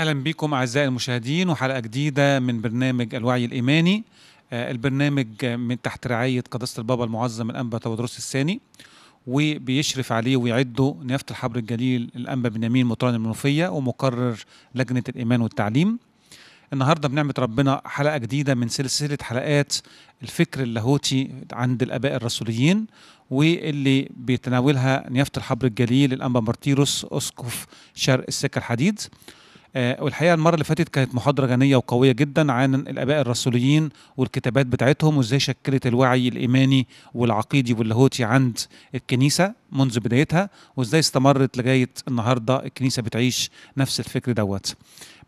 اهلا بكم اعزائي المشاهدين وحلقه جديده من برنامج الوعي الايماني آه، البرنامج من تحت رعايه قداسه البابا المعظم الانبا تودروس الثاني وبيشرف عليه ويعده نيافه الحبر الجليل الانبا بنيامين مطران المنوفيه ومقرر لجنه الايمان والتعليم النهارده بنعمه ربنا حلقه جديده من سلسله حلقات الفكر اللاهوتي عند الاباء الرسوليين واللي بيتناولها نيافه الحبر الجليل الانبا مارتيروس اسقف شرق السكه الحديد آه، والحقيقه المره اللي فاتت كانت محاضره غنيه وقويه جدا عن الاباء الرسوليين والكتابات بتاعتهم وازاي شكلت الوعي الايماني والعقيدي واللاهوتي عند الكنيسه منذ بدايتها وازاي استمرت لغايه النهارده الكنيسه بتعيش نفس الفكر دوت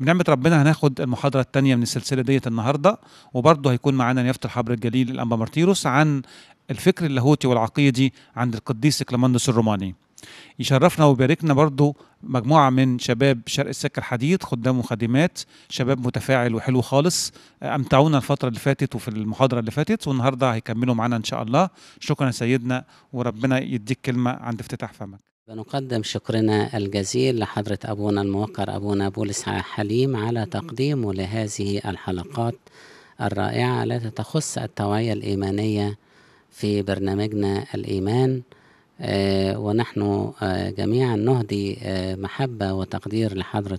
بنعمه ربنا هناخد المحاضره الثانيه من السلسله ديت النهارده وبرضه هيكون معانا نيافه الحبر الجليل الانبا مارتيروس عن الفكر اللاهوتي والعقيدي عند القديس كلامندس الروماني يشرفنا ويباركنا برضو مجموعة من شباب شرق السكة الحديد خدام وخادمات شباب متفاعل وحلو خالص أمتعونا الفترة اللي فاتت وفي المحاضرة اللي فاتت والنهاردة هيكملوا معانا إن شاء الله شكرا سيدنا وربنا يديك كلمة عند افتتاح فمك بنقدم شكرنا الجزيل لحضرة أبونا الموقر أبونا بولس حليم على تقديمه لهذه الحلقات الرائعة التي تخص التوعية الإيمانية في برنامجنا الإيمان آه، ونحن آه، جميعا نهدي آه، محبة وتقدير لحضرة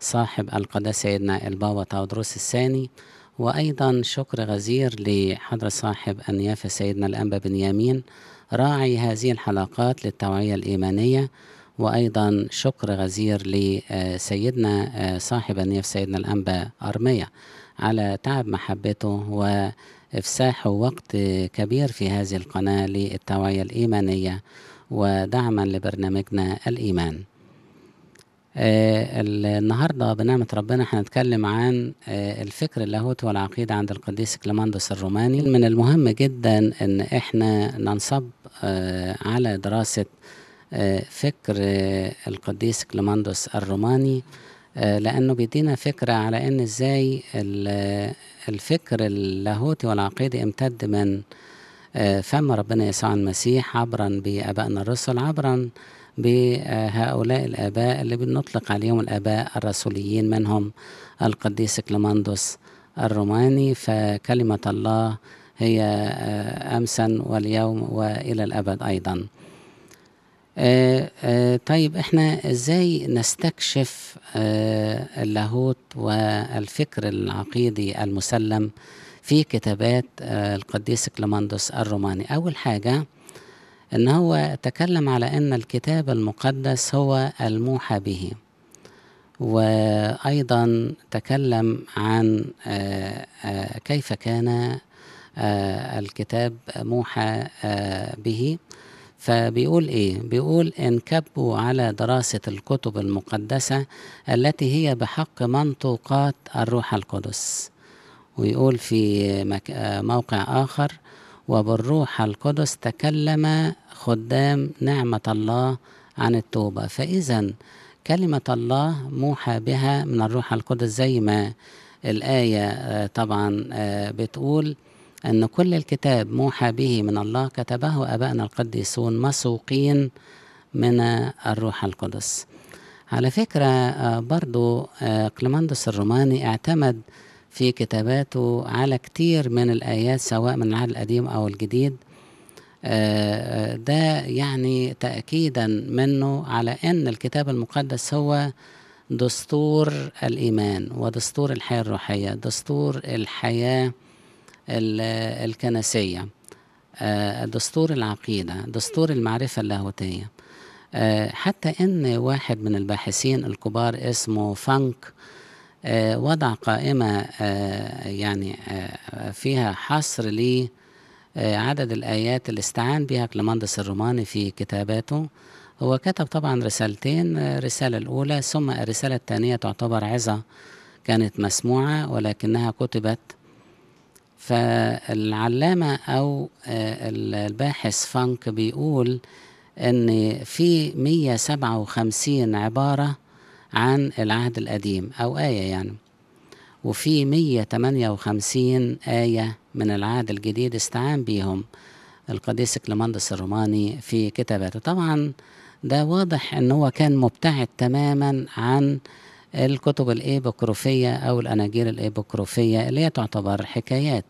صاحب القداس سيدنا البابا تاودروس الثاني وأيضا شكر غزير لحضرة صاحب النيافة سيدنا الأنبا بنيامين راعي هذه الحلقات للتوعية الإيمانية وأيضا شكر غزير لسيدنا صاحب النيافة سيدنا الأنبا أرمية على تعب محبته و إفساح وقت كبير في هذه القناة للتوعية الإيمانية ودعما لبرنامجنا الإيمان آه، النهاردة بنعمة ربنا هنتكلم عن آه، الفكر اللاهوتي والعقيدة عند القديس كليماندوس الروماني من المهم جدا أن احنا ننصب آه، على دراسة فكر القديس كليماندوس الروماني لأنه بيدينا فكرة على أن إزاي الفكر اللاهوتي والعقيدي امتد من آه، فم ربنا يسوع المسيح عبرا بآبائنا الرسل عبرا بهؤلاء الآباء اللي بنطلق عليهم الآباء الرسوليين منهم القديس كليماندوس الروماني فكلمة الله هي آه، أمسا واليوم وإلى الأبد أيضا آه، آه، طيب احنا ازاي نستكشف آه، اللاهوت والفكر العقيدي المسلم في كتابات القديس كليماندوس الروماني اول حاجه ان هو تكلم على ان الكتاب المقدس هو الموحى به وايضا تكلم عن كيف كان الكتاب موحى به فبيقول إيه؟ بيقول انكبوا على دراسة الكتب المقدسة التي هي بحق منطوقات الروح القدس ويقول في موقع آخر وبالروح القدس تكلم خدام نعمة الله عن التوبة فإذا كلمة الله موحى بها من الروح القدس زي ما الآية آه، طبعا آه، بتقول أن كل الكتاب موحى به من الله كتبه أبائنا القديسون مسوقين من الروح القدس على فكرة آه، برضو آه، كليماندوس الروماني اعتمد في كتاباته على كتير من الآيات سواء من العهد القديم أو الجديد آه، ده يعني تأكيدا منه على أن الكتاب المقدس هو دستور الإيمان ودستور الحياة الروحية دستور الحياة الكنسية آه، دستور العقيدة دستور المعرفة اللاهوتية آه، حتى أن واحد من الباحثين الكبار اسمه فانك آه، وضع قائمة يعني فيها حصر لي عدد الآيات اللي استعان بها كلمندس الروماني في كتاباته هو كتب طبعا رسالتين الرسالة الأولى ثم الرسالة الثانية تعتبر عظة كانت مسموعة ولكنها كتبت فالعلامة أو آه، الباحث فانك بيقول أن في 157 عبارة عن العهد القديم أو آية يعني وفي 158 آية من العهد الجديد استعان بيهم القديس كليمندس الروماني في كتاباته طبعا ده واضح أن هو كان مبتعد تماما عن الكتب الإيبوكروفية أو الأناجيل الإيبوكروفية اللي هي تعتبر حكايات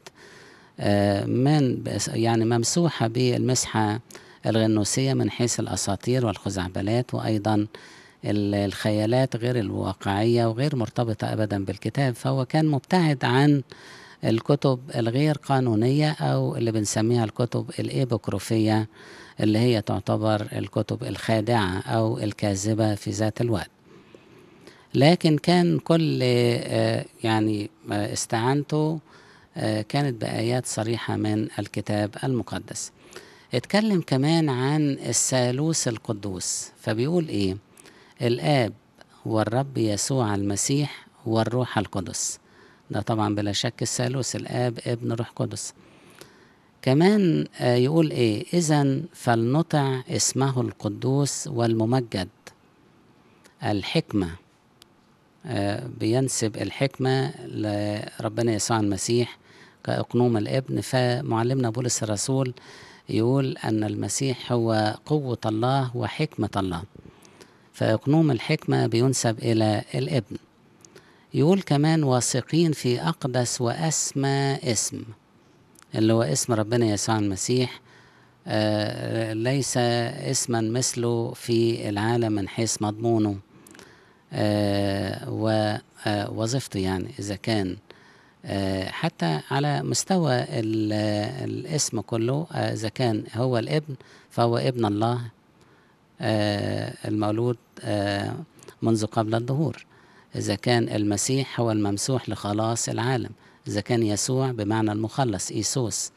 آه، من يعني ممسوحة بالمسحة الغنوسية من حيث الأساطير والخزعبلات وأيضا الخيالات غير الواقعية وغير مرتبطة أبدا بالكتاب فهو كان مبتعد عن الكتب الغير قانونية أو اللي بنسميها الكتب الإيبوكروفية اللي هي تعتبر الكتب الخادعة أو الكاذبة في ذات الوقت لكن كان كل آه، يعني استعانته آه، كانت بآيات صريحة من الكتاب المقدس اتكلم كمان عن الثالوث القدوس فبيقول ايه الآب والرب يسوع المسيح والروح القدس ده طبعا بلا شك الثالوث الآب ابن روح قدس كمان آه، يقول ايه اذا فلنطع اسمه القدوس والممجد الحكمه بينسب الحكمة لربنا يسوع المسيح كأقنوم الابن فمعلمنا بولس الرسول يقول أن المسيح هو قوة الله وحكمة الله فأقنوم الحكمة بينسب إلى الابن يقول كمان واثقين في أقدس وأسمى اسم اللي هو اسم ربنا يسوع المسيح آه، ليس اسما مثله في العالم من حيث مضمونه آه، ووظيفته يعني إذا كان آه، حتى على مستوى الاسم كله آه، إذا كان هو الابن فهو ابن الله المولود منذ قبل الظهور إذا كان المسيح هو الممسوح لخلاص العالم إذا كان يسوع بمعنى المخلص إيسوس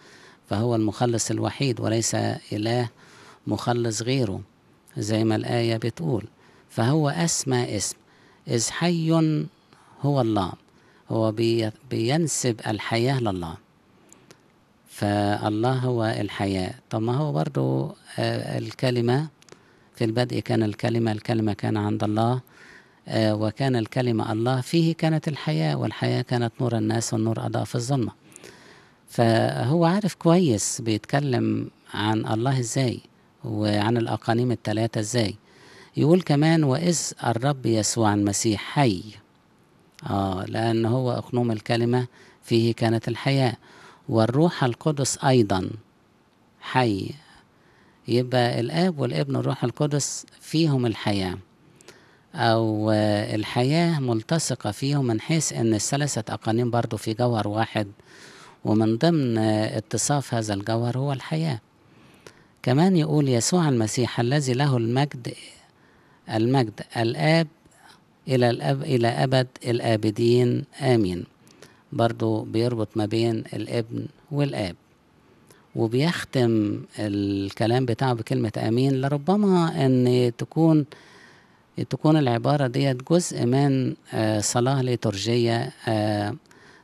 فهو المخلص الوحيد وليس إله مخلص غيره زي ما الآية بتقول فهو أسمى اسم إذ حي هو الله هو بينسب الحياة لله فالله هو الحياة طب ما هو برضو آه، الكلمة في البدء كان الكلمة الكلمة كان عند الله آه، وكان الكلمة الله فيه كانت الحياة والحياة كانت نور الناس والنور أضاء في الظلمة فهو عارف كويس بيتكلم عن الله ازاي وعن الأقانيم الثلاثة ازاي يقول كمان وإذ الرب يسوع المسيح حي آه لأن هو أقنوم الكلمة فيه كانت الحياة والروح القدس أيضا حي يبقى الآب والابن والروح القدس فيهم الحياة أو آه، الحياة ملتصقة فيهم من حيث أن الثلاثة أقانيم برضو في جوهر واحد ومن ضمن آه، اتصاف هذا الجوهر هو الحياة كمان يقول يسوع المسيح الذي له المجد المجد الآب إلى الأب إلى أبد الآبدين آمين برضو بيربط ما بين الابن والآب وبيختم الكلام بتاعه بكلمة آمين لربما أن تكون تكون العبارة ديت جزء من آه، صلاة ليتورجية آه،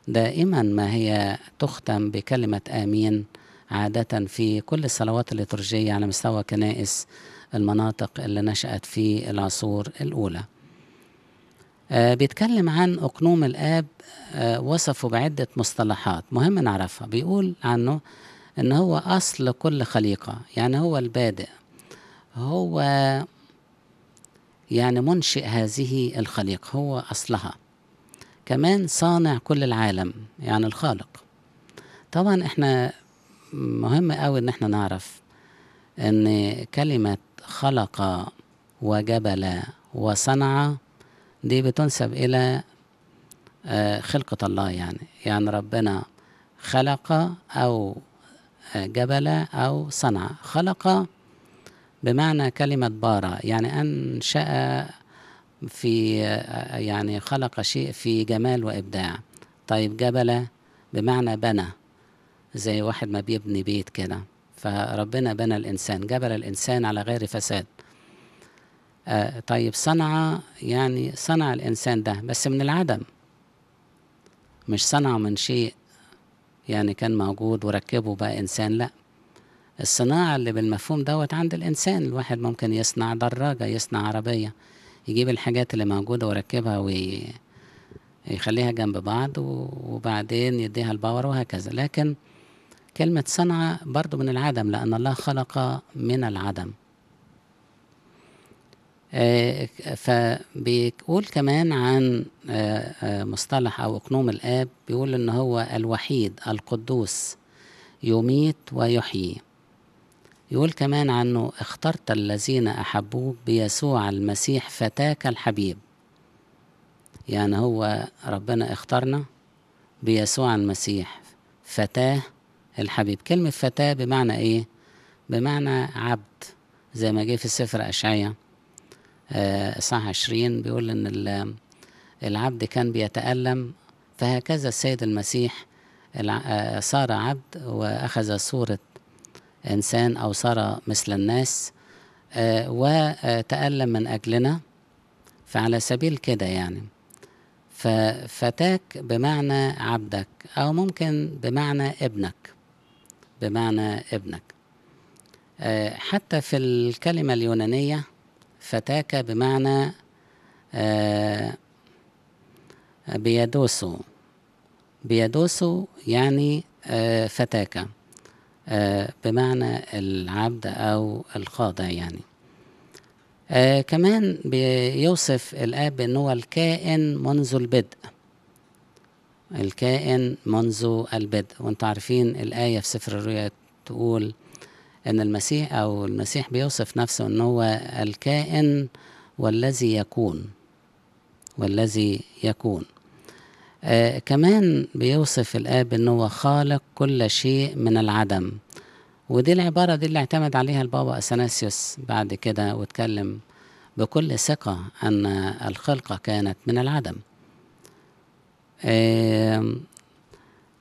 دائما ما هي تختم بكلمة آمين عادة في كل الصلوات الليتورجية على مستوى كنائس المناطق اللي نشأت في العصور الأولى آه، بيتكلم عن أقنوم الآب آه، وصفه بعدة مصطلحات مهم نعرفها بيقول عنه إن هو أصل كل خليقة يعني هو البادئ هو يعني منشئ هذه الخليقة هو أصلها كمان صانع كل العالم يعني الخالق طبعا احنا مهم قوي ان احنا نعرف ان كلمة خلق وجبل وصنع دي بتنسب إلى آه، خلقة الله يعني يعني ربنا خلق أو آه، جبل أو صنع خلق بمعنى كلمة بارة يعني أنشأ في آه، يعني خلق شيء في جمال وإبداع طيب جبل بمعنى بنى زي واحد ما بيبني بيت كده فربنا بنى الإنسان جبل الإنسان على غير فساد آه، طيب صنع يعني صنع الإنسان ده بس من العدم مش صنعه من شيء يعني كان موجود وركبه بقى إنسان لأ الصناعة اللي بالمفهوم دوت عند الإنسان الواحد ممكن يصنع دراجة يصنع عربية يجيب الحاجات اللي موجودة ويركبها ويخليها جنب بعض وبعدين يديها الباور وهكذا لكن كلمة صنع برضو من العدم لأن الله خلق من العدم آه، فبيقول كمان عن آه، آه، مصطلح أو أقنوم الآب بيقول إن هو الوحيد القدوس يميت ويحيي يقول كمان عنه اخترت الذين أحبوك بيسوع المسيح فتاك الحبيب يعني هو ربنا اختارنا بيسوع المسيح فتاه الحبيب كلمة فتاة بمعنى إيه؟ بمعنى عبد زي ما جه في سفر أشعية إصحاح آه، عشرين بيقول إن العبد كان بيتألم فهكذا السيد المسيح آه، صار عبد وأخذ صورة إنسان أو صار مثل الناس آه، وتألم من أجلنا فعلى سبيل كده يعني ففتاك بمعنى عبدك أو ممكن بمعنى ابنك بمعنى ابنك آه، حتى في الكلمة اليونانية فتاكة بمعنى آه، بيادوسو بيادوسو يعني آه، فتاكة بمعنى العبد أو الخاضع يعني كمان بيوصف الآب أنه الكائن منذ البدء الكائن منذ البدء وانتوا عارفين الآية في سفر الرؤيا تقول ان المسيح او المسيح بيوصف نفسه ان هو الكائن والذي يكون والذي يكون آه كمان بيوصف الاب ان هو خالق كل شيء من العدم ودي العبارة دي اللي اعتمد عليها البابا أثناسيوس بعد كده واتكلم بكل ثقة أن الخلقة كانت من العدم آه،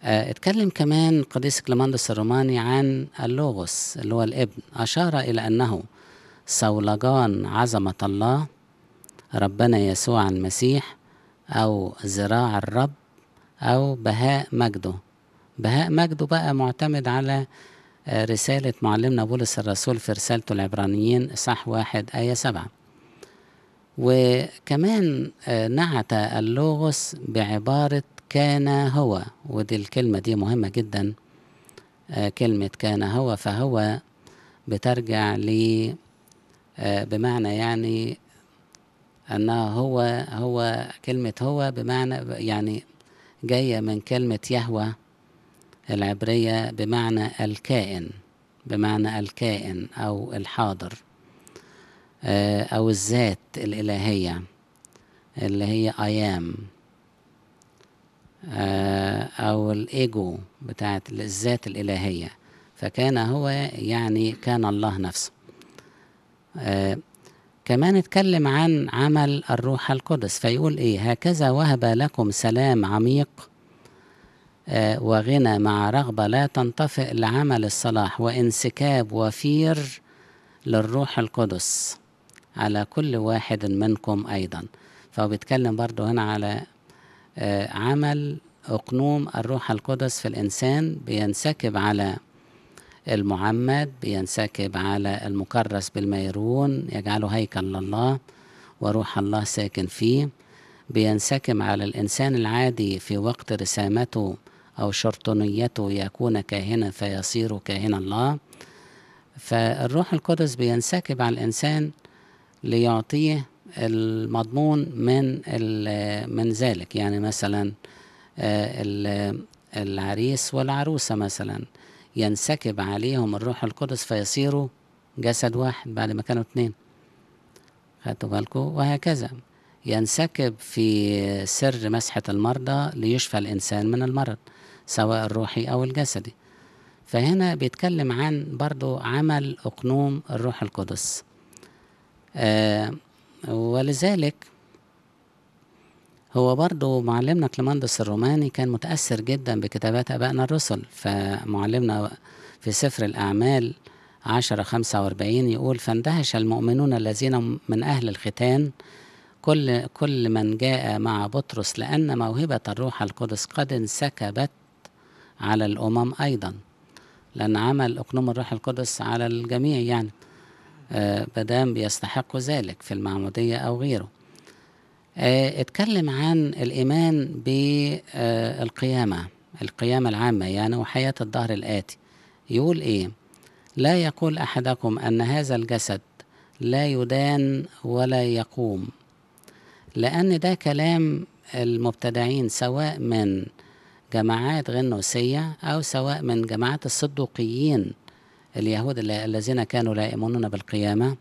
اتكلم كمان قديس كليماندس الروماني عن اللوغوس اللي هو الابن أشار إلى أنه صولجان عظمة الله ربنا يسوع المسيح أو ذراع الرب أو بهاء مجده بهاء مجده بقى معتمد على آه، رسالة معلمنا بولس الرسول في رسالته العبرانيين إصحاح واحد آية سبعة وكمان آه، نعت اللوغوس بعبارة كان هو ودي الكلمة دي مهمة جدا آه، كلمة كان هو فهو بترجع ل آه، بمعنى يعني أنه هو هو كلمة هو بمعنى يعني جاية من كلمة يهوى العبرية بمعنى الكائن بمعنى الكائن أو الحاضر آه، أو الذات الإلهية اللي هي أيام آه، أو الإيجو بتاعت الذات الإلهية فكان هو يعني كان الله نفسه آه، كمان اتكلم عن عمل الروح القدس فيقول إيه هكذا وهب لكم سلام عميق وغنى مع رغبة لا تنطفئ لعمل الصلاح وانسكاب وفير للروح القدس على كل واحد منكم أيضا فهو بيتكلم برضه هنا على آه، عمل أقنوم الروح القدس في الإنسان بينسكب على المعمد بينسكب على المكرس بالميرون يجعله هيكل لله وروح الله ساكن فيه بينسكب على الإنسان العادي في وقت رسامته أو شرطنيته يكون كاهنا فيصير كاهن الله فالروح القدس بينسكب على الإنسان ليعطيه المضمون من من ذلك يعني مثلا آه، العريس والعروسة مثلا ينسكب عليهم الروح القدس فيصيروا جسد واحد بعد ما كانوا اثنين خدتوا بالكم وهكذا ينسكب في سر مسحة المرضى ليشفى الإنسان من المرض سواء الروحي أو الجسدي فهنا بيتكلم عن برضو عمل أقنوم الروح القدس آه، ولذلك هو برضو معلمنا كليماندس الروماني كان متأثر جدا بكتابات أبائنا الرسل فمعلمنا في سفر الأعمال عشرة خمسة وأربعين يقول فاندهش المؤمنون الذين من أهل الختان كل, كل من جاء مع بطرس لأن موهبة الروح القدس قد انسكبت على الأمم أيضا لأن عمل أقنوم الروح القدس على الجميع يعني آه، مدام بيستحق ذلك في المعمودية أو غيره آه، اتكلم عن الإيمان بالقيامة القيامة العامة يعني وحياة الدهر الآتي يقول إيه لا يقول أحدكم أن هذا الجسد لا يدان ولا يقوم لأن ده كلام المبتدعين سواء من جماعات غنوسية أو سواء من جماعات الصدوقيين اليهود الذين كانوا لا يؤمنون بالقيامة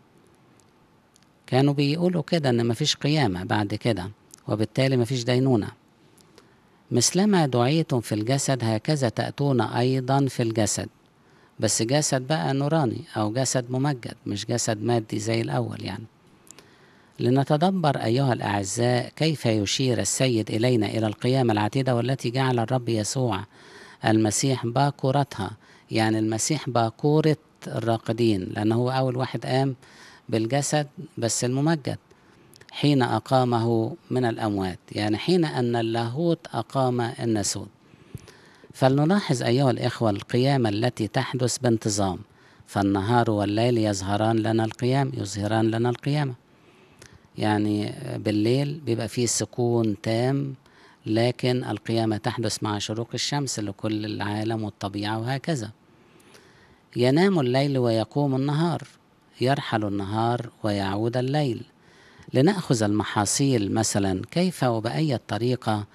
كانوا بيقولوا كده إن مفيش قيامة بعد كده وبالتالي مفيش دينونة مثلما دعيتم في الجسد هكذا تأتون أيضا في الجسد بس جسد بقى نوراني أو جسد ممجد مش جسد مادي زي الأول يعني لنتدبر أيها الأعزاء كيف يشير السيد إلينا إلى القيامة العتيدة والتي جعل الرب يسوع المسيح باكرتها يعني المسيح باكورة الراقدين لأنه هو أول واحد قام بالجسد بس الممجد حين أقامه من الأموات يعني حين أن اللاهوت أقام النسود فلنلاحظ أيها الإخوة القيامة التي تحدث بانتظام فالنهار والليل يظهران لنا القيام يظهران لنا القيامة يعني بالليل بيبقى فيه سكون تام لكن القيامة تحدث مع شروق الشمس لكل العالم والطبيعة وهكذا ينام الليل ويقوم النهار يرحل النهار ويعود الليل لنأخذ المحاصيل مثلا كيف وبأي طريقة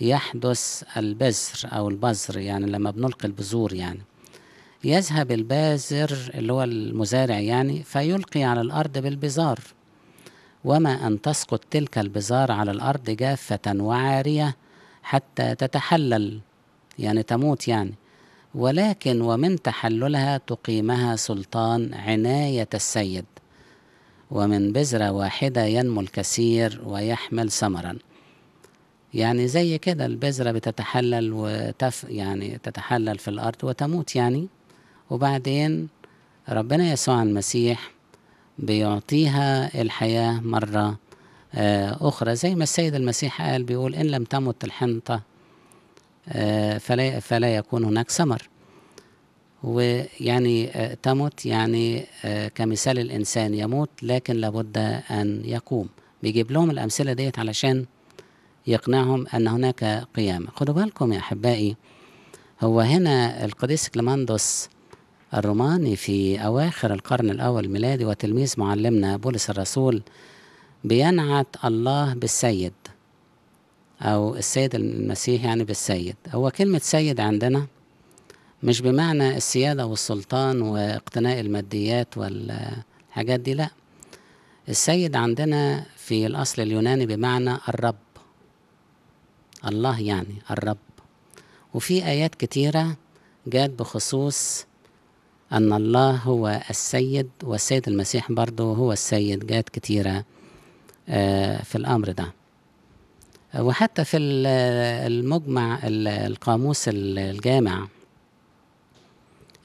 يحدث البذر أو البذر يعني لما بنلقي البذور يعني يذهب البازر اللي هو المزارع يعني فيلقي على الأرض بالبذار وما أن تسقط تلك البزار على الأرض جافة وعارية حتى تتحلل يعني تموت يعني ولكن ومن تحللها تقيمها سلطان عناية السيد ومن بذرة واحدة ينمو الكثير ويحمل ثمرا يعني زي كده البذرة بتتحلل وتف يعني تتحلل في الأرض وتموت يعني وبعدين ربنا يسوع المسيح بيعطيها الحياة مرة آه، أخرى زي ما السيد المسيح قال بيقول إن لم تمت الحنطة آه، فلا, فلا يكون هناك ثمر ويعني آه، تمت يعني كمثال الإنسان يموت لكن لابد أن يقوم بيجيب لهم الأمثلة ديت علشان يقنعهم أن هناك قيامة خدوا بالكم يا أحبائي هو هنا القديس كليماندوس الروماني في أواخر القرن الأول الميلادي وتلميذ معلمنا بولس الرسول بينعت الله بالسيد أو السيد المسيح يعني بالسيد هو كلمة سيد عندنا مش بمعنى السيادة والسلطان واقتناء الماديات والحاجات دي لأ السيد عندنا في الأصل اليوناني بمعنى الرب الله يعني الرب وفي آيات كتيرة جاءت بخصوص أن الله هو السيد والسيد المسيح برضه هو السيد جات كتيرة آه، في الأمر ده وحتى في آه، المجمع القاموس الجامع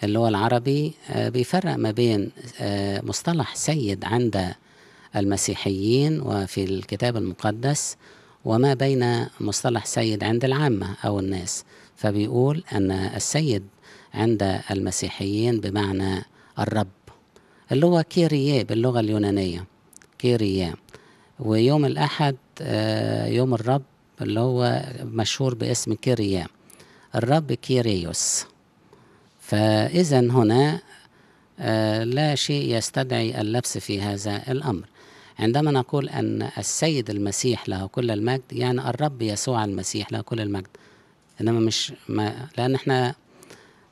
اللي هو العربي آه، بيفرق ما بين مصطلح سيد عند المسيحيين وفي الكتاب المقدس وما بين مصطلح سيد عند العامة أو الناس فبيقول أن السيد عند المسيحيين بمعنى الرب اللي هو كيرياه باللغة اليونانية كيرياه ويوم الأحد آه، يوم الرب اللي هو مشهور باسم كيرياه الرب كيريوس فإذا هنا آه، لا شيء يستدعي اللبس في هذا الأمر عندما نقول أن السيد المسيح له كل المجد يعني الرب يسوع المسيح له كل المجد إنما مش ما لأن إحنا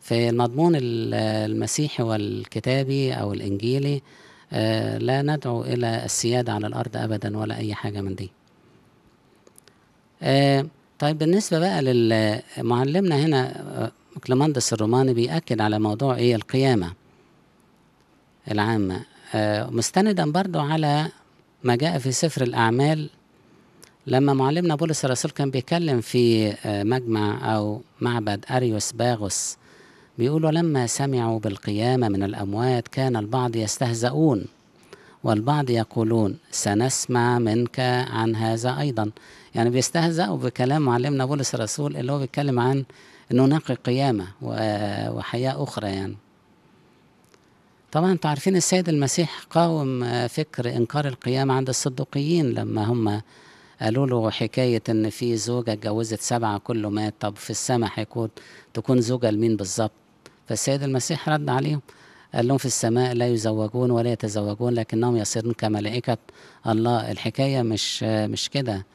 في المضمون المسيحي والكتابي أو الإنجيلي آه، لا ندعو إلى السيادة على الأرض أبدا ولا أي حاجة من دي آه، طيب بالنسبة بقى لمعلمنا هنا آه، كلمندس الروماني بيأكد على موضوع إيه القيامة العامة مستندا برضو على ما جاء في سفر الأعمال لما معلمنا بولس الرسول كان بيتكلم في مجمع أو معبد أريوس باغوس بيقولوا لما سمعوا بالقيامة من الأموات كان البعض يستهزئون والبعض يقولون سنسمع منك عن هذا أيضا يعني بيستهزأوا بكلام معلمنا بولس الرسول اللي هو بيتكلم عن أنه هناك قيامة وحياة أخرى يعني طبعا انتوا عارفين السيد المسيح قاوم فكر إنكار القيامة عند الصدوقيين لما هم قالوا له حكاية إن في زوجة اتجوزت سبعة كله مات طب في السماء هيكون تكون زوجة لمين بالظبط فالسيد المسيح رد عليهم قال لهم في السماء لا يزوجون ولا يتزوجون لكنهم يصيرون كملائكة الله الحكاية مش مش كده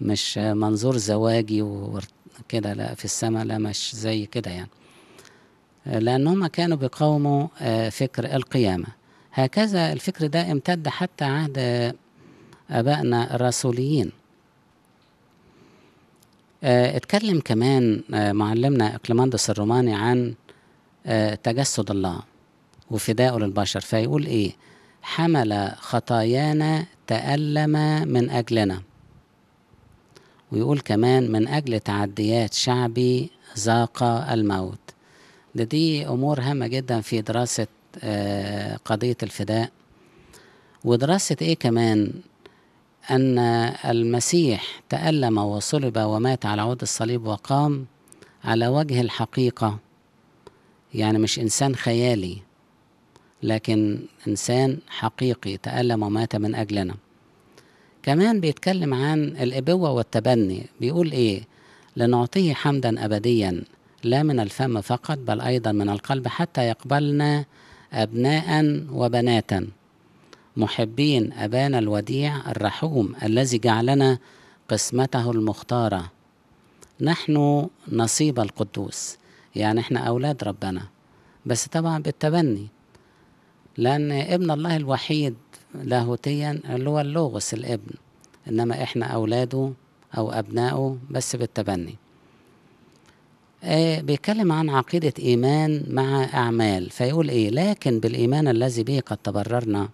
مش منظور زواجي وكده لا في السماء لا مش زي كده يعني لأنهم كانوا بيقاوموا آه، فكر القيامة هكذا الفكر ده امتد حتى عهد آه، أبائنا الرسوليين آه، اتكلم كمان معلمنا إقليماندوس الروماني عن آه، تجسد الله وفدائه للبشر فيقول ايه حمل خطايانا تألم من أجلنا ويقول كمان من أجل تعديات شعبي ذاق الموت ده دي أمور هامة جدا في دراسة آه، قضية الفداء ودراسة إيه كمان أن المسيح تألم وصلب ومات على عود الصليب وقام على وجه الحقيقة يعني مش إنسان خيالي لكن إنسان حقيقي تألم ومات من أجلنا كمان بيتكلم عن الإبوة والتبني بيقول إيه لنعطيه حمدا أبديا لا من الفم فقط بل أيضا من القلب حتى يقبلنا أبناء وبناتا محبين أبانا الوديع الرحوم الذي جعلنا قسمته المختارة نحن نصيب القدوس يعني احنا أولاد ربنا بس طبعا بالتبني لأن ابن الله الوحيد لاهوتيا اللي هو اللوغوس الابن إنما احنا أولاده أو أبنائه بس بالتبني إيه، بيتكلم عن عقيدة إيمان مع أعمال فيقول إيه لكن بالإيمان الذي به قد تبررنا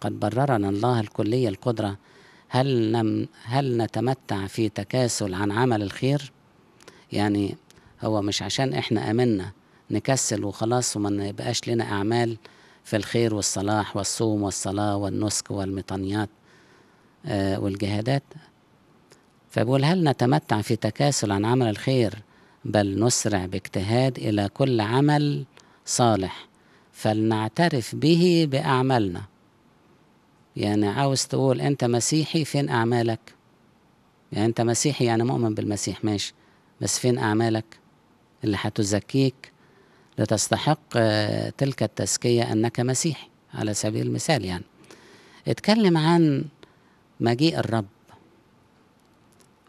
قد بررنا الله الكلية القدرة هل, نم هل نتمتع في تكاسل عن عمل الخير يعني هو مش عشان احنا امنا نكسل وخلاص وما يبقاش لنا اعمال في الخير والصلاح والصوم والصلاه والنسك والمطنيات آه، والجهادات فبيقول هل نتمتع في تكاسل عن عمل الخير بل نسرع باجتهاد الى كل عمل صالح فلنعترف به باعمالنا يعني عاوز تقول انت مسيحي فين اعمالك يعني انت مسيحي يعني مؤمن بالمسيح ماشي بس فين اعمالك اللي هتزكيك لتستحق آه، تلك التزكية أنك مسيحي على سبيل المثال يعني اتكلم عن مجيء الرب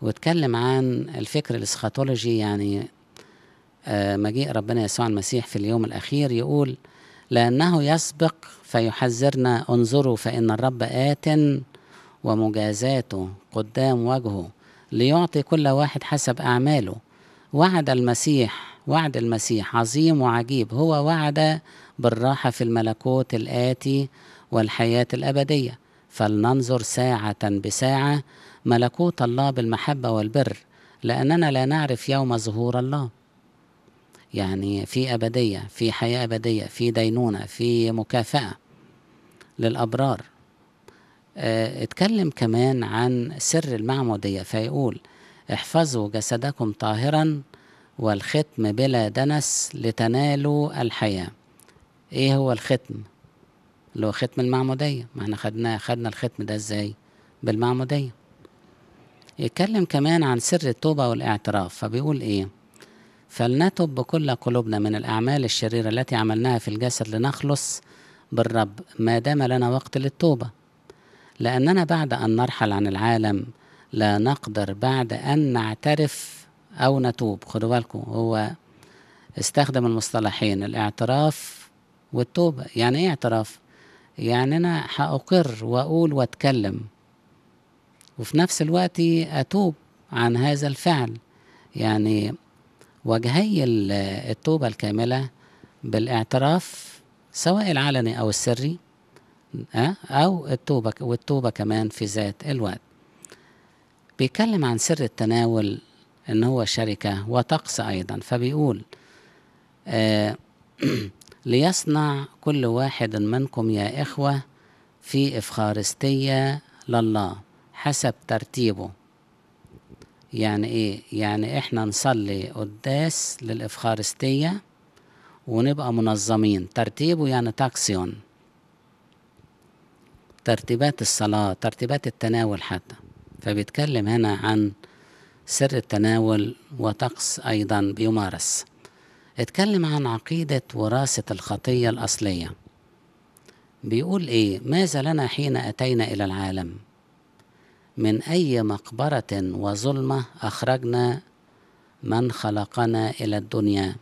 واتكلم عن الفكر الاسخاتولوجي يعني آه، مجيء ربنا يسوع المسيح في اليوم الأخير يقول لأنه يسبق فيحذرنا انظروا فإن الرب آتٍ ومجازاته قدام وجهه ليعطي كل واحد حسب أعماله وعد المسيح وعد المسيح عظيم وعجيب هو وعد بالراحة في الملكوت الآتي والحياة الأبدية فلننظر ساعة بساعة ملكوت الله بالمحبة والبر لأننا لا نعرف يوم ظهور الله يعني في أبدية في حياة أبدية في دينونة في مكافأة للأبرار آه، اتكلم كمان عن سر المعمودية فيقول احفظوا جسدكم طاهرا والختم بلا دنس لتنالوا الحياة ايه هو الختم اللي هو ختم المعمودية ما احنا خدنا خدنا الختم ده ازاي بالمعمودية يتكلم كمان عن سر التوبة والاعتراف فبيقول ايه فلنتب بكل قلوبنا من الأعمال الشريرة التي عملناها في الجسد لنخلص بالرب ما دام لنا وقت للتوبة لأننا بعد أن نرحل عن العالم لا نقدر بعد أن نعترف أو نتوب خدوا بالكم هو استخدم المصطلحين الاعتراف والتوبة يعني إيه اعتراف؟ يعني أنا هأقر وأقول وأتكلم وفي نفس الوقت أتوب عن هذا الفعل يعني وجهي التوبة الكاملة بالاعتراف سواء العلني أو السري آه، أو التوبة والتوبة كمان في ذات الوقت بيتكلم عن سر التناول ان هو شركة وطقس ايضا فبيقول آه ليصنع كل واحد منكم يا اخوة في افخارستية لله حسب ترتيبه يعني ايه يعني احنا نصلي قداس للافخارستية ونبقى منظمين ترتيبه يعني تاكسيون ترتيبات الصلاة ترتيبات التناول حتى فبيتكلم هنا عن سر التناول وطقس أيضا بيمارس اتكلم عن عقيدة وراثة الخطية الأصلية بيقول إيه ماذا لنا حين أتينا إلى العالم من أي مقبرة وظلمة أخرجنا من خلقنا إلى الدنيا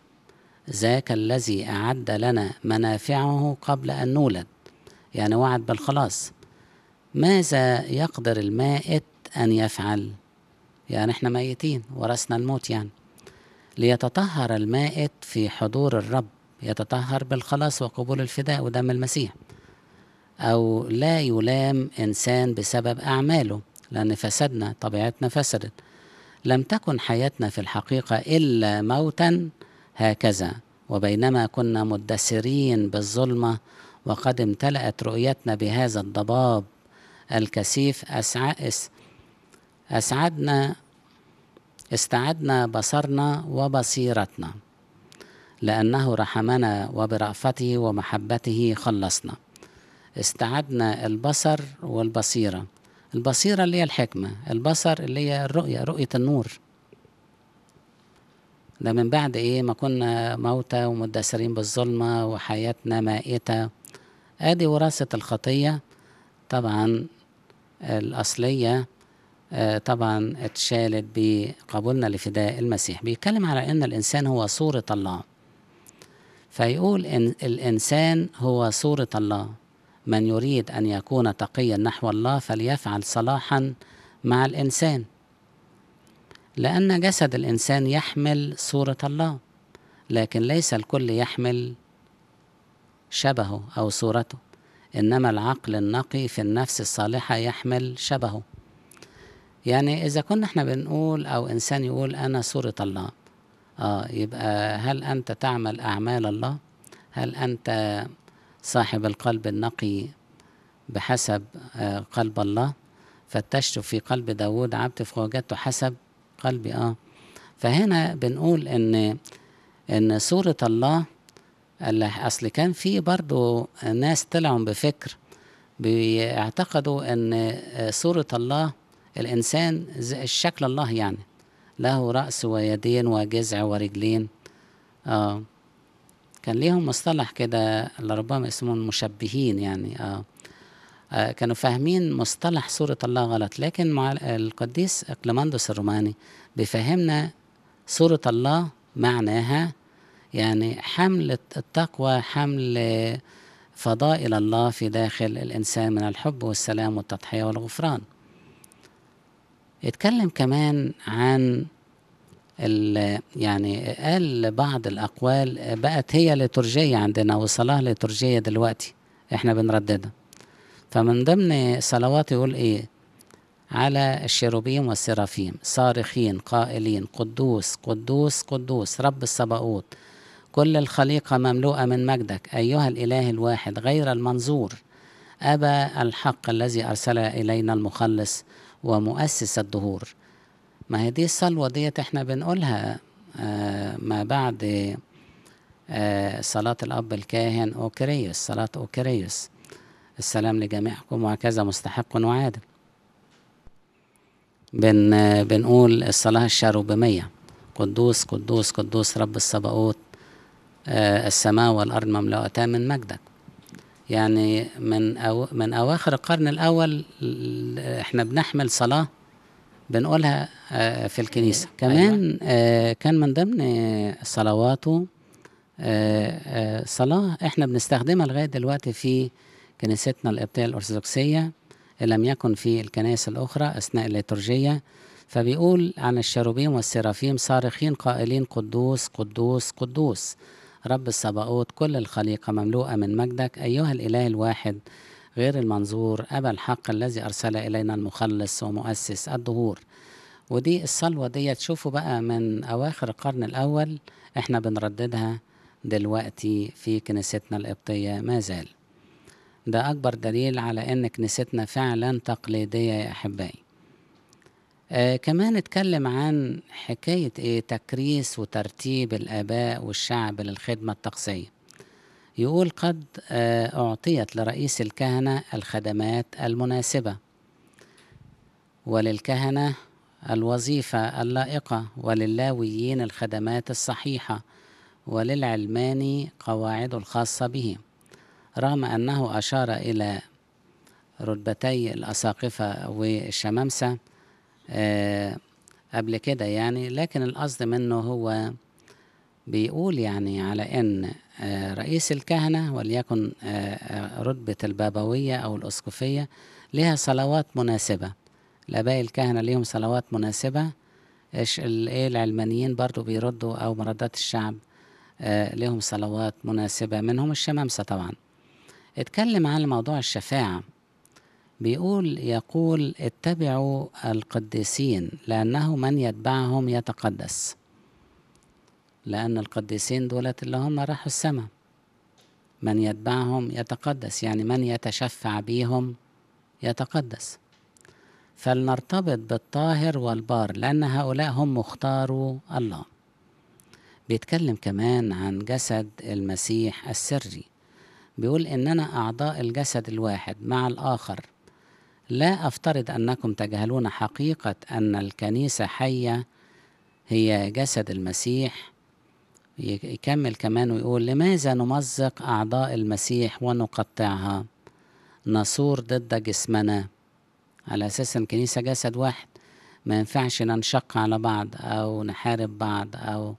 ذاك الذي أعد لنا منافعه قبل أن نولد يعني وعد بالخلاص ماذا يقدر المائت أن يفعل يعني احنا ميتين ورثنا الموت يعني ليتطهر المائت في حضور الرب يتطهر بالخلاص وقبول الفداء ودم المسيح أو لا يلام إنسان بسبب أعماله لأن فسدنا طبيعتنا فسدت لم تكن حياتنا في الحقيقة إلا موتا هكذا وبينما كنا مدسرين بالظلمة وقد امتلأت رؤيتنا بهذا الضباب الكثيف أسعائس أسعدنا استعدنا بصرنا وبصيرتنا لأنه رحمنا وبرأفته ومحبته خلصنا استعدنا البصر والبصيرة البصيرة اللي هي الحكمة البصر اللي هي الرؤية رؤية النور ده من بعد ايه ما كنا موتى ومدثرين بالظلمة وحياتنا مائتة ادي وراثة الخطية طبعا الأصلية آه، طبعا اتشالت بقبولنا لفداء المسيح بيتكلم على ان الانسان هو صوره الله فيقول إن الانسان هو صوره الله من يريد ان يكون تقيا نحو الله فليفعل صلاحا مع الانسان لان جسد الانسان يحمل صوره الله لكن ليس الكل يحمل شبهه او صورته انما العقل النقي في النفس الصالحه يحمل شبهه يعني إذا كنا إحنا بنقول أو إنسان يقول أنا صورة الله آه يبقى هل أنت تعمل أعمال الله؟ هل أنت صاحب القلب النقي بحسب آه قلب الله؟ فتشت في قلب داود عبد فوجدته حسب قلبي آه فهنا بنقول إن إن صورة الله أصل كان في برضو ناس طلعوا بفكر بيعتقدوا إن آه، صورة الله الإنسان الشكل الله يعني له رأس ويدين وجذع ورجلين آه كان ليهم مصطلح كده اللي ربما اسمه المشبهين يعني آه, آه كانوا فاهمين مصطلح صورة الله غلط لكن مع القديس أقلمندس الروماني بيفهمنا صورة الله معناها يعني حمل التقوى حمل فضائل الله في داخل الإنسان من الحب والسلام والتضحية والغفران اتكلم كمان عن يعني قال بعض الأقوال بقت هي ليتورجية عندنا وصلاة ليتورجية دلوقتي احنا بنرددها فمن ضمن صلواتي يقول ايه على الشيروبيم والسرافيم صارخين قائلين قدوس قدوس قدوس رب السباؤوت كل الخليقة مملوءة من مجدك أيها الإله الواحد غير المنظور أبا الحق الذي أرسل إلينا المخلص ومؤسس الدهور ما هي دي الصلوة ديت احنا بنقولها آه، ما بعد آه، صلاة الأب الكاهن أوكريوس صلاة أوكريوس السلام لجميعكم وهكذا مستحق وعادل بن بنقول الصلاة الشاروبمية قدوس قدوس قدوس رب السباوت آه، السماء والأرض مملوءتان من مجدك يعني من أو من أواخر القرن الأول إحنا بنحمل صلاة بنقولها آه، في الكنيسة أيوة. أيوة. كمان آه، كان من ضمن صلواته آه، صلاة إحنا بنستخدمها لغاية دلوقتي في كنيستنا القبطية الأرثوذكسية إن لم يكن في الكنائس الأخرى أثناء الليتورجية فبيقول عن الشاروبيم والسرافيم صارخين قائلين قدوس قدوس قدوس رب السباقوت كل الخليقة مملوءة من مجدك أيها الإله الواحد غير المنظور أبا الحق الذي أرسل إلينا المخلص ومؤسس الدهور ودي الصلوة دي تشوفوا بقى من أواخر القرن الأول إحنا بنرددها دلوقتي في كنيستنا القبطية ما زال ده أكبر دليل على إن كنيستنا فعلا تقليدية يا أحبائي آه كمان نتكلم عن حكاية إيه تكريس وترتيب الآباء والشعب للخدمة الطقسية يقول قد آه أعطيت لرئيس الكهنة الخدمات المناسبة وللكهنة الوظيفة اللائقة وللاويين الخدمات الصحيحة وللعلماني قواعد الخاصة به رغم أنه أشار إلى رتبتي الأساقفة والشمامسة آه، قبل كده يعني لكن القصد منه هو بيقول يعني على ان آه، رئيس الكهنة وليكن آه، رتبة البابوية أو الأسقفية لها صلوات مناسبة لباقي الكهنة ليهم صلوات مناسبة ايش العلمانيين برضو بيردوا أو مردات الشعب لهم صلوات مناسبة منهم الشمامسة طبعا اتكلم عن موضوع الشفاعة بيقول يقول اتبعوا القديسين لأنه من يتبعهم يتقدس لأن القديسين دولت اللي هم راحوا السماء من يتبعهم يتقدس يعني من يتشفع بيهم يتقدس فلنرتبط بالطاهر والبار لأن هؤلاء هم مختاروا الله بيتكلم كمان عن جسد المسيح السري بيقول إننا أعضاء الجسد الواحد مع الآخر لا أفترض أنكم تجهلون حقيقة أن الكنيسة حية هي جسد المسيح يكمل كمان ويقول لماذا نمزق أعضاء المسيح ونقطعها نصور ضد جسمنا على أساس الكنيسة جسد واحد ما ينفعش ننشق على بعض أو نحارب بعض أو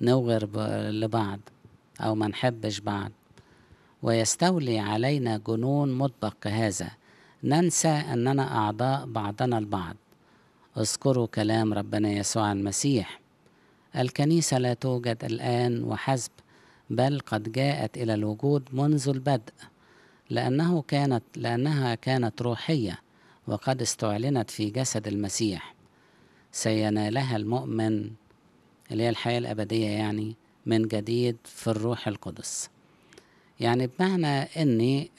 نوغر لبعض أو ما نحبش بعض ويستولي علينا جنون مطبق كهذا ننسى أننا أعضاء بعضنا البعض اذكروا كلام ربنا يسوع المسيح الكنيسة لا توجد الآن وحسب بل قد جاءت إلى الوجود منذ البدء لأنه كانت لأنها كانت روحية وقد استعلنت في جسد المسيح سينالها المؤمن اللي هي الحياة الأبدية يعني من جديد في الروح القدس يعني بمعنى أني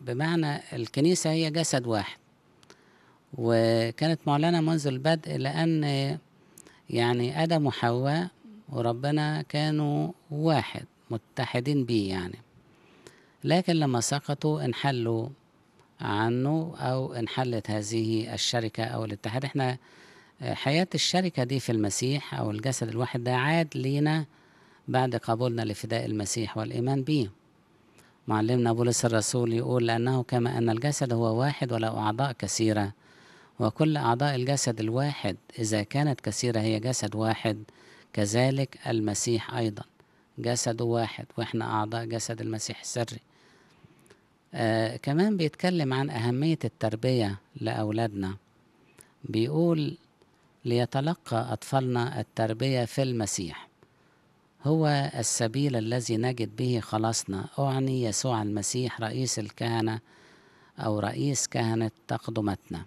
بمعنى الكنيسة هي جسد واحد وكانت معلنة منذ البدء لأن يعني آدم وحواء وربنا كانوا واحد متحدين بيه يعني لكن لما سقطوا انحلوا عنه أو انحلت هذه الشركة أو الاتحاد احنا آه، حياة الشركة دي في المسيح أو الجسد الواحد ده عاد لينا بعد قبولنا لفداء المسيح والإيمان بيه معلمنا بولس الرسول يقول لأنه كما أن الجسد هو واحد وله أعضاء كثيرة وكل أعضاء الجسد الواحد إذا كانت كثيرة هي جسد واحد كذلك المسيح أيضا جسد واحد وإحنا أعضاء جسد المسيح السري آه كمان بيتكلم عن أهمية التربية لأولادنا بيقول ليتلقى أطفالنا التربية في المسيح هو السبيل الذي نجد به خلاصنا أعني يسوع المسيح رئيس الكهنة أو رئيس كهنة تقدمتنا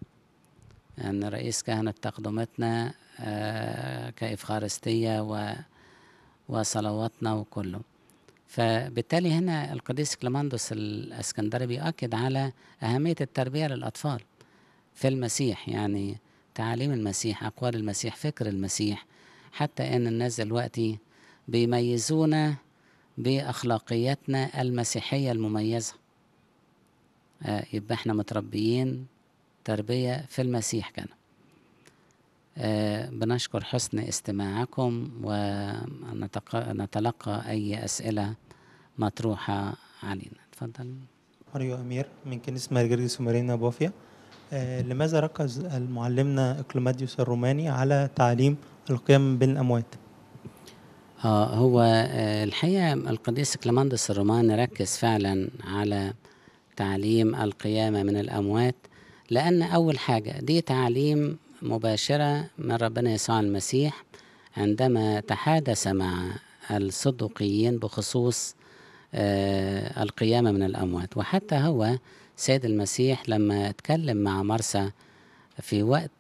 يعني رئيس كهنة تقدمتنا آه، كإفخارستية و وصلواتنا وكله فبالتالي هنا القديس كلماندوس الاسكندري بيؤكد على أهمية التربية للأطفال في المسيح يعني تعاليم المسيح أقوال المسيح فكر المسيح حتى أن الناس دلوقتي بيميزونا بأخلاقياتنا المسيحية المميزة آه، يبقى احنا متربيين تربية في المسيح كان آه، بنشكر حسن استماعكم ونتلقى أي أسئلة مطروحة علينا اتفضل ماريو أمير من كنيسة مارجريس مارينا بوفيا آه، لماذا ركز المعلمنا اكلوماديوس الروماني على تعليم القيم الاموات؟ آه هو آه، الحقيقة القديس كلمندس الروماني ركز فعلا على تعليم القيامة من الأموات لأن أول حاجة دي تعليم مباشرة من ربنا يسوع المسيح عندما تحادث مع الصدقيين بخصوص آه، القيامة من الأموات وحتى هو سيد المسيح لما اتكلم مع مرسى في وقت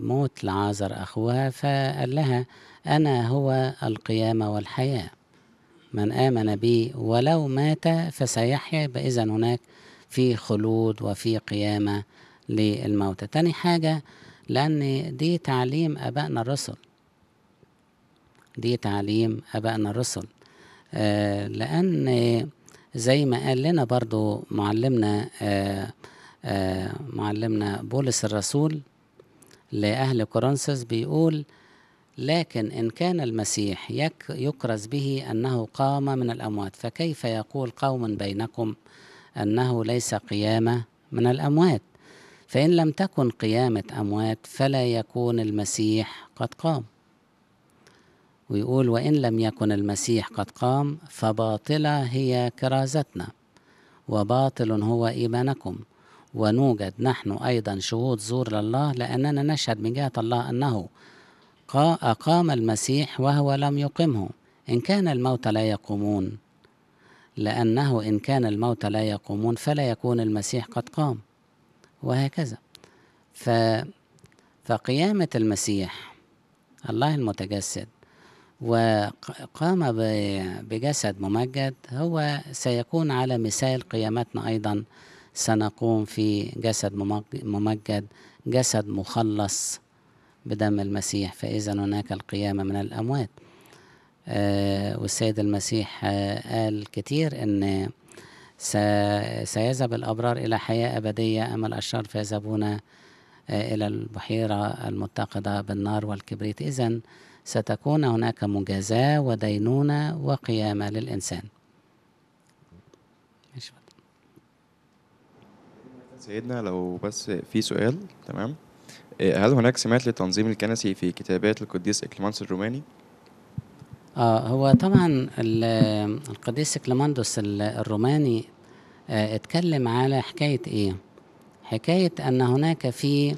موت لعازر أخوها فقال لها أنا هو القيامة والحياة من آمن بي ولو مات فسيحيا إذا هناك في خلود وفي قيامة للموتى تاني حاجة لأن دي تعليم أبائنا الرسل دي تعليم أبائنا الرسل آه، لأن زي ما قال لنا برضو معلمنا آآ آه، آه، معلمنا بولس الرسول لأهل كورنثوس بيقول لكن إن كان المسيح يك يكرز به أنه قام من الأموات فكيف يقول قوم بينكم أنه ليس قيامة من الأموات فإن لم تكن قيامة أموات فلا يكون المسيح قد قام ويقول وإن لم يكن المسيح قد قام فباطلة هي كرازتنا وباطل هو إيمانكم ونوجد نحن أيضا شهود زور لله لأننا نشهد من جهة الله أنه أقام المسيح وهو لم يقمه إن كان الموت لا يقومون لأنه إن كان الموت لا يقومون فلا يكون المسيح قد قام وهكذا ف... فقيامة المسيح الله المتجسد وقام بجسد ممجد هو سيكون على مثال قيامتنا أيضا سنقوم في جسد ممجد جسد مخلص بدم المسيح فإذا هناك القيامة من الأموات آه، والسيد المسيح آه، قال كتير أن سيذهب الأبرار إلى حياة أبدية أما الأشرار فيذهبون آه، إلى البحيرة المتقدة بالنار والكبريت إذا ستكون هناك مجازاة ودينونة وقيامة للإنسان سيدنا لو بس في سؤال تمام آه، هل هناك سمات للتنظيم الكنسي في كتابات القديس إكليمانس الروماني؟ آه هو طبعا القديس إكليماندوس الروماني آه اتكلم على حكاية إيه؟ حكاية أن هناك في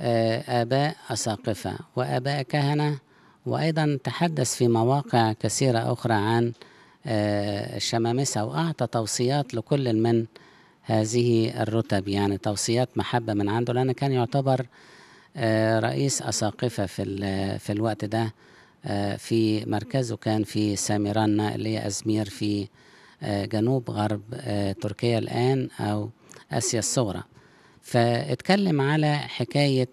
آه آباء أساقفة وآباء كهنة وأيضا تحدث في مواقع كثيرة أخرى عن الشمامسة آه، وأعطى توصيات لكل من هذه الرتب يعني توصيات محبة من عنده لأنه كان يعتبر آه، رئيس أساقفة في, في الوقت ده آه، في مركزه كان في ساميرانا اللي هي أزمير في آه، جنوب غرب تركيا الآن أو آسيا الصغرى فاتكلم على حكاية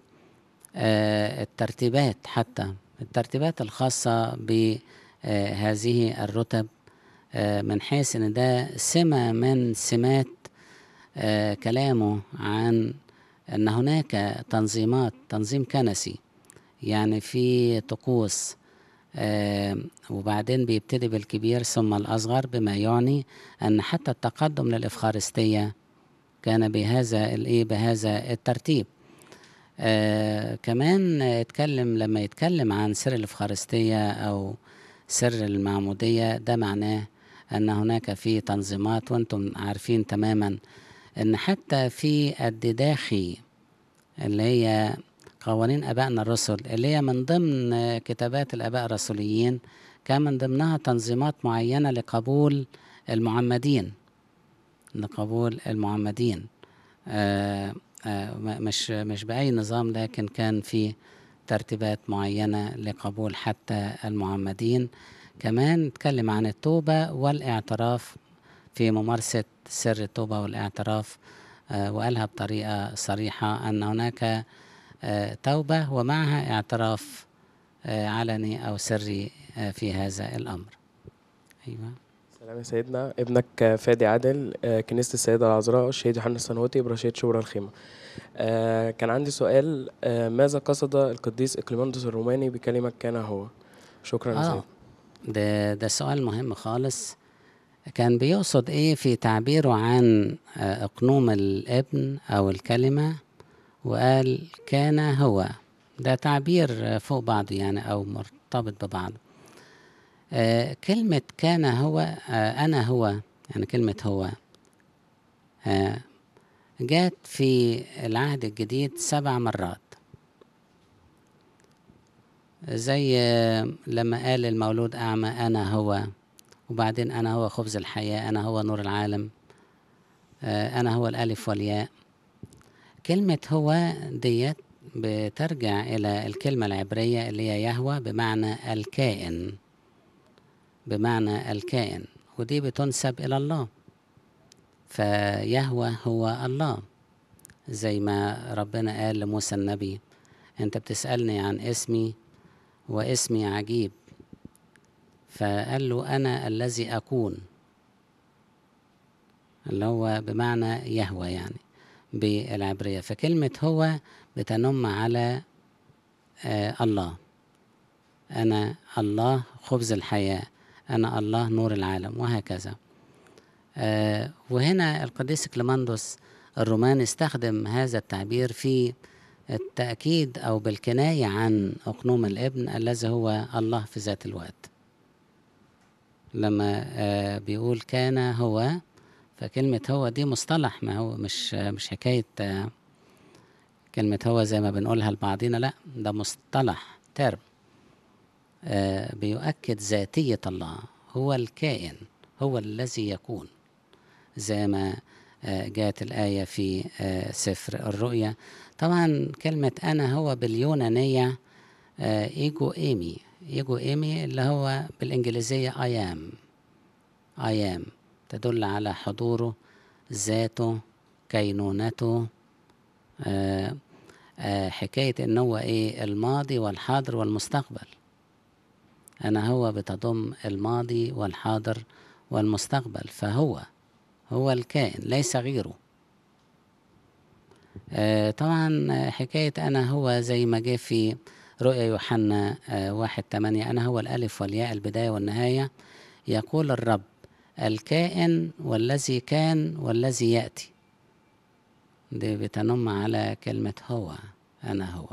الترتيبات حتى الترتيبات الخاصة بهذه الرتب من حيث ان ده سمة من سمات آه، كلامه عن أن هناك تنظيمات تنظيم كنسي يعني في طقوس آه، وبعدين بيبتدي بالكبير ثم الأصغر بما يعني أن حتى التقدم للإفخارستية كان بهذا الإيه بهذا الترتيب آه كمان اتكلم لما يتكلم عن سر الإفخارستية أو سر المعمودية ده معناه أن هناك في تنظيمات وأنتم عارفين تماما ان حتى في الدداخي اللي هي قوانين ابائنا الرسل اللي هي من ضمن كتابات الاباء الرسوليين كان من ضمنها تنظيمات معينه لقبول المعمدين لقبول المعمدين آه، آه، مش مش باي نظام لكن كان في ترتيبات معينه لقبول حتى المعمدين كمان اتكلم عن التوبه والاعتراف في ممارسه سر التوبة والاعتراف آه، وقالها بطريقة صريحة أن هناك آه، توبة ومعها اعتراف آه، علني أو سري في هذا الأمر أيوة سلام يا سيدنا ابنك فادي عادل كنيسة السيدة العذراء الشهيد يوحنا السنواتي برشيد شورى الخيمة كان عندي سؤال ماذا قصد القديس إقليماندوس الروماني بكلمة كان هو شكرا آه. سيدنا ده ده سؤال مهم خالص كان بيقصد ايه في تعبيره عن آه، اقنوم الابن او الكلمه وقال كان هو ده تعبير فوق بعضه يعني او مرتبط ببعضه آه، كلمة كان هو آه، أنا هو يعني كلمة هو جات في العهد الجديد سبع مرات زي لما قال المولود أعمى أنا هو وبعدين أنا هو خبز الحياة أنا هو نور العالم آه، أنا هو الألف والياء كلمة هو ديت بترجع إلى الكلمة العبرية اللي هي يهوى بمعنى الكائن بمعنى الكائن ودي بتنسب إلى الله فيهوى هو الله زي ما ربنا قال لموسى النبي أنت بتسألني عن اسمي واسمي عجيب فقال له أنا الذي أكون اللي هو بمعنى يهوى يعني بالعبرية فكلمة هو بتنم على آه الله أنا الله خبز الحياة أنا الله نور العالم وهكذا آه وهنا القديس كليماندوس الروماني استخدم هذا التعبير في التأكيد أو بالكناية عن أقنوم الابن الذي هو الله في ذات الوقت لما آه، بيقول كان هو فكلمة هو دي مصطلح ما هو مش مش حكاية آه، كلمة هو زي ما بنقولها لبعضينا لأ ده مصطلح ترم آه، بيؤكد ذاتية الله هو الكائن هو الذي يكون زي ما جاءت الآية في سفر الرؤيا طبعا كلمة أنا هو باليونانية إيجو إيمي يجو ايمي اللي هو بالانجليزيه I am I am تدل على حضوره ذاته كينونته آآ آه، آآ آه، حكايه ان هو ايه الماضي والحاضر والمستقبل انا هو بتضم الماضي والحاضر والمستقبل فهو هو الكائن ليس غيره آآ آه، طبعا حكايه انا هو زي ما جه في رؤيا يوحنا آه، واحد تمانية أنا هو الألف والياء البداية والنهاية يقول الرب الكائن والذي كان والذي يأتي دي بتنم على كلمة هو أنا هو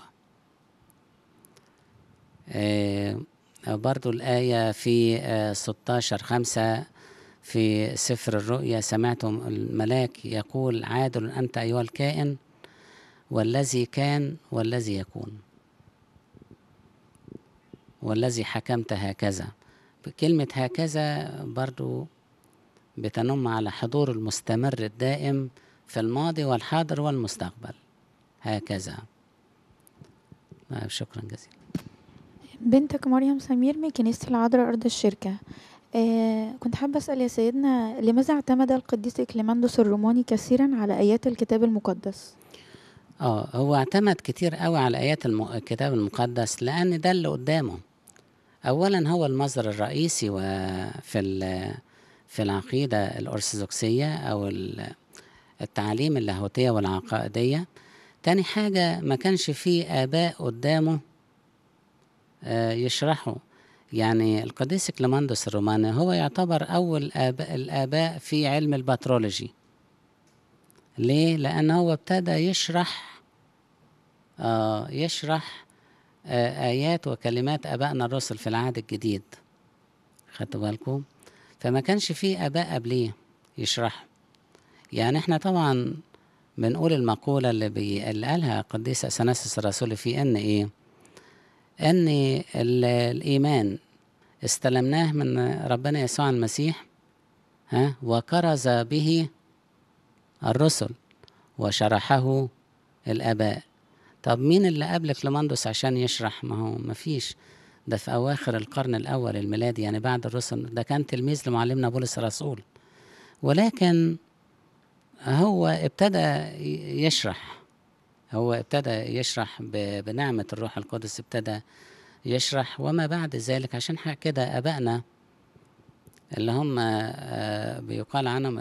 آه، برضو الآية في 16 آه، خمسة في سفر الرؤيا سمعتم الملاك يقول عادل أنت أيها الكائن والذي كان والذي يكون والذي حكمت هكذا كلمة هكذا برضو بتنم على حضور المستمر الدائم في الماضي والحاضر والمستقبل هكذا طيب، شكرا جزيلا بنتك مريم سمير من كنيسة العذراء أرض الشركة آه كنت حابة أسأل يا سيدنا لماذا اعتمد القديس إكليماندوس الروماني كثيرا على آيات الكتاب المقدس؟ اه هو اعتمد كتير قوي على آيات الكتاب المقدس لأن ده اللي قدامه أولا هو المصدر الرئيسي وفي في العقيدة الأرثوذكسية أو التعاليم اللاهوتية والعقائدية تاني حاجة ما كانش فيه آباء قدامه آه، يشرحوا يعني القديس كليماندوس الروماني هو يعتبر أول آباء الآباء في علم الباترولوجي ليه؟ لأن هو ابتدى يشرح آه يشرح آيات وكلمات آبائنا الرسل في العهد الجديد خدتوا بالكم فما كانش فيه آباء قبليه يشرح يعني احنا طبعا بنقول المقولة اللي, بي... اللي قالها قديس أثناسيس الرسول في أن إيه أن الإيمان استلمناه من ربنا يسوع المسيح ها وكرز به الرسل وشرحه الآباء طب مين اللي قبل كليماندوس عشان يشرح ما هو ما فيش ده في أواخر القرن الأول الميلادي يعني بعد الرسل ده كان تلميذ لمعلمنا بولس الرسول ولكن هو ابتدى يشرح هو ابتدى يشرح بنعمة الروح القدس ابتدى يشرح وما بعد ذلك عشان كده أبائنا اللي هم آه، بيقال عنهم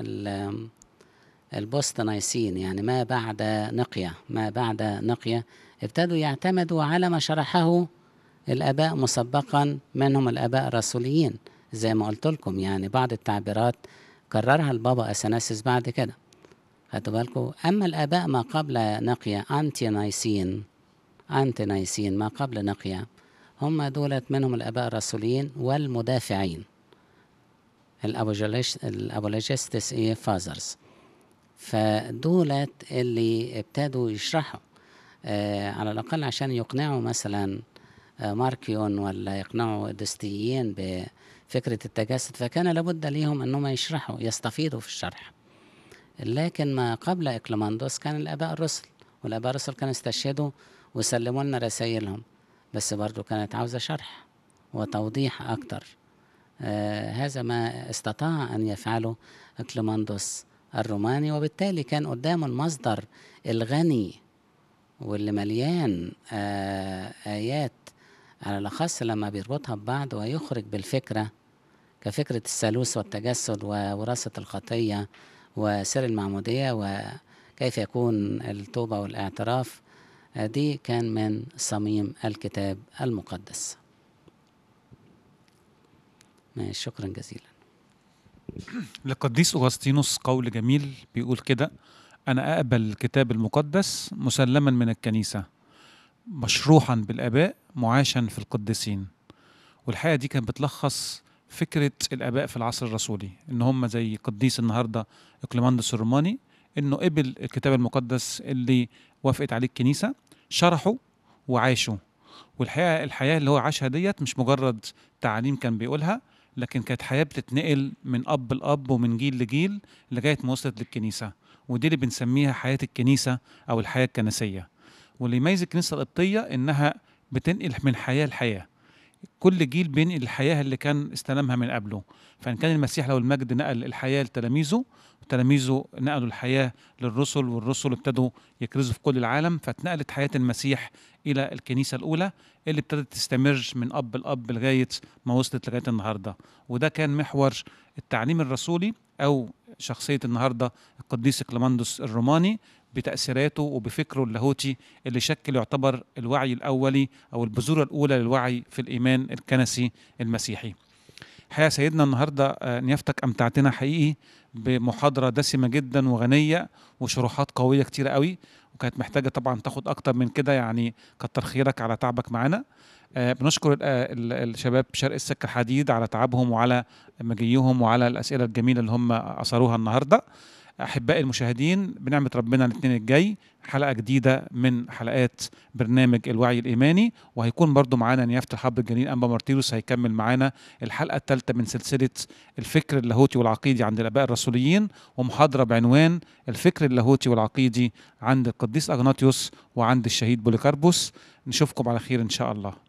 البوست نايسين يعني ما بعد نقية ما بعد نقية ابتدوا يعتمدوا على ما شرحه الآباء مسبقا منهم الآباء الرسوليين زي ما قلت لكم يعني بعض التعبيرات كررها البابا أثناسيس بعد كده خدوا بالكم أما الآباء ما قبل نقية أنتي نايسين أنتي نايسين ما قبل نقية هم دولت منهم الآباء الرسوليين والمدافعين الأبولوجيستس إيه فازرز فدولت اللي ابتدوا يشرحوا آه، على الأقل عشان يقنعوا مثلا آه، ماركيون ولا يقنعوا دستيين بفكرة التجسد فكان لابد ليهم أنهم يشرحوا يستفيضوا في الشرح لكن ما قبل إكلماندوس كان الآباء الرسل والآباء الرسل كانوا استشهدوا وسلموا لنا رسائلهم بس برضو كانت عاوزة شرح وتوضيح أكتر آه هذا ما استطاع أن يفعله إقليماندوس الروماني وبالتالي كان قدامه المصدر الغني واللي مليان آه، آيات على الأخص لما بيربطها ببعض ويخرج بالفكرة كفكرة الثالوث والتجسد ووراثة الخطية وسر المعمودية وكيف يكون التوبة والاعتراف آه، دي كان من صميم الكتاب المقدس شكرا جزيلا لقديس اوغسطينوس قول جميل بيقول كده أنا أقبل الكتاب المقدس مسلما من الكنيسة مشروحا بالآباء معاشا في القديسين والحقيقة دي كانت بتلخص فكرة الآباء في العصر الرسولي إن هم زي قديس النهاردة إقليماندس الروماني إنه قبل الكتاب المقدس اللي وافقت عليه الكنيسة شرحه وعاشه والحقيقة الحياة اللي هو عاشها ديت مش مجرد تعاليم كان بيقولها لكن كانت حياه بتتنقل من اب لاب ومن جيل لجيل لغايه ما وصلت للكنيسه ودي اللي بنسميها حياه الكنيسه او الحياه الكنسيه واللي يميز الكنيسه القبطيه انها بتنقل من حياه لحياه كل جيل بينقل الحياه اللي كان استلمها من قبله فان كان المسيح لو المجد نقل الحياه لتلاميذه وتلاميذه نقلوا الحياه للرسل والرسل ابتدوا يكرزوا في كل العالم فاتنقلت حياه المسيح الى الكنيسه الاولى اللي ابتدت تستمر من اب لاب لغايه ما وصلت لغايه النهارده وده كان محور التعليم الرسولي او شخصيه النهارده القديس كلماندوس الروماني بتأثيراته وبفكره اللاهوتي اللي شكل يعتبر الوعي الأولي أو البذورة الأولى للوعي في الإيمان الكنسي المسيحي الحقيقه سيدنا النهارده آه، نيافتك امتعتنا حقيقي بمحاضره دسمه جدا وغنيه وشروحات قويه كتير قوي وكانت محتاجه طبعا تاخد اكتر من كده يعني كتر خيرك على تعبك معانا آه، بنشكر آه، الشباب شرق السكه حديد على تعبهم وعلى مجيهم وعلى الاسئله الجميله اللي هم اثروها النهارده احبائي المشاهدين بنعمه ربنا الاثنين الجاي حلقه جديده من حلقات برنامج الوعي الايماني وهيكون برضو معانا نيافه الحب الجليل انبا مارتيروس هيكمل معانا الحلقه الثالثه من سلسله الفكر اللاهوتي والعقيدي عند الاباء الرسوليين ومحاضره بعنوان الفكر اللاهوتي والعقيدي عند القديس اغناطيوس وعند الشهيد بوليكاربوس نشوفكم على خير ان شاء الله